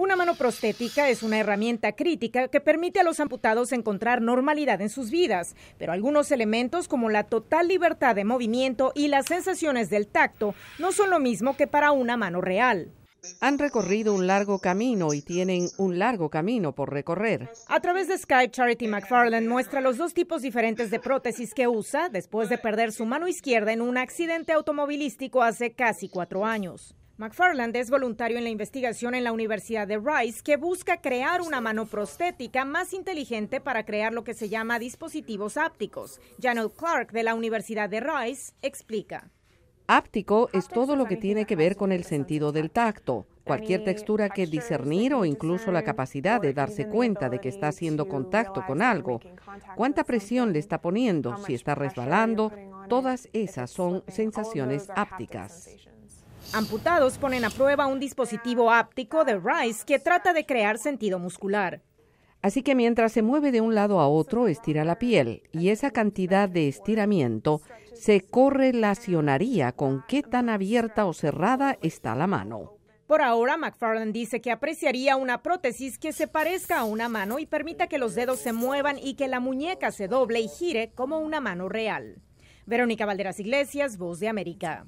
Una mano prostética es una herramienta crítica que permite a los amputados encontrar normalidad en sus vidas, pero algunos elementos como la total libertad de movimiento y las sensaciones del tacto no son lo mismo que para una mano real. Han recorrido un largo camino y tienen un largo camino por recorrer. A través de Skype, Charity McFarland muestra los dos tipos diferentes de prótesis que usa después de perder su mano izquierda en un accidente automovilístico hace casi cuatro años. McFarland es voluntario en la investigación en la Universidad de Rice que busca crear una mano prostética más inteligente para crear lo que se llama dispositivos ápticos. Janet Clark de la Universidad de Rice explica. Áptico es todo lo que tiene que ver con el sentido del tacto, cualquier textura que discernir o incluso la capacidad de darse cuenta de que está haciendo contacto con algo, cuánta presión le está poniendo, si está resbalando, todas esas son sensaciones ápticas. Amputados ponen a prueba un dispositivo áptico de Rice que trata de crear sentido muscular. Así que mientras se mueve de un lado a otro, estira la piel y esa cantidad de estiramiento se correlacionaría con qué tan abierta o cerrada está la mano. Por ahora, McFarland dice que apreciaría una prótesis que se parezca a una mano y permita que los dedos se muevan y que la muñeca se doble y gire como una mano real. Verónica Valderas Iglesias, Voz de América.